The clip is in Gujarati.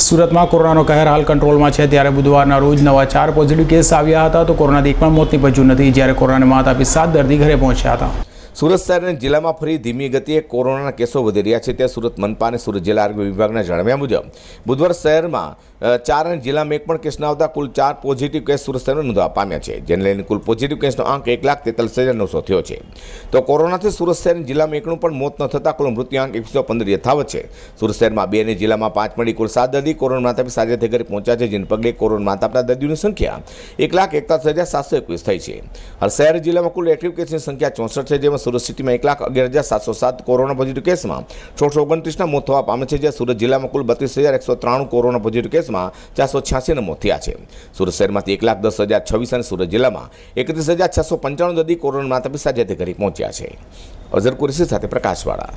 સુરતમાં કોરોનાનો કહેર હાલ કંટ્રોલમાં છે ત્યારે બુધવારના રોજ નવા ચાર પોઝિટિવ કેસ આવ્યા હતા તો કોરોનાથી એક પણ મોત નિપજ્યું નથી જ્યારે કોરોનાને માત આપી સાત દર્દી ઘરે પહોંચ્યા હતા સુરત શહેરના જિલ્લામાં ફરી ધીમી ગતિએ કોરોનાના કેસો વધી રહ્યા છે ત્યાં સુરત મનપા અને સુરત જિલ્લા આરોગ્ય વિભાગના જણાવ્યા મુજબ બુધવાર શહેરમાં ચાર અને જિલ્લામાં એક પણ કેસ આવતા કુલ ચાર પોઝિટિવ કેસ સુરત શહેરમાં નોંધવા પામ્યા છે જેને લઈને કુલ પોઝિટિવ કેસનો આંક એક લાખ તેતાલીસ હજાર નવસો થયો છે તો કોરોનાથી સુરત શહેર જિલ્લામાં એકનું પણ મોત ન થતાં કુલ મૃત્યુઆંક એકસો પંદર યથાવત છે સુરત શહેરમાં બે અને જિલ્લામાં પાંચ મળી કુલ સાત દર્દી કોરોના માતાપી સાજા થઈ ઘરે પહોંચ્યા છે જેને પગલે કોરોના માતાપના દર્દીઓની સંખ્યા એક લાખ એકતાલીસ હજાર સાતસો એકવીસ થઈ છે હાલ શહેર જિલ્લામાં કુલ એક્ટિવ કેસની સંખ્યા ચોસઠ છે જેમાં સુરત સિટીમાં એક લાખ અગિયાર હજાર સાતસો સાત કોરોના પોઝિટિવ કેસમાં છસો ઓગણત્રીસના મોત થવા પામે છે જ્યાં સુરત જિલ્લામાં કુલ બત્રીસ હજાર એકસો ત્રાણું કોરોના પોઝિટિવ કેસ કેસમાં ચારસો છ્યાસી નમૂદ થયા છે સુરત શહેરમાંથી એક લાખ દસ હજાર છવ્વીસ અને સુરત જિલ્લામાં એકત્રીસ હજાર છસો પંચાણું દર્દી કોરોના તબીબ સાથે ઘરે પહોંચ્યા છે અઝર કુરેશી સાથે પ્રકાશવાળા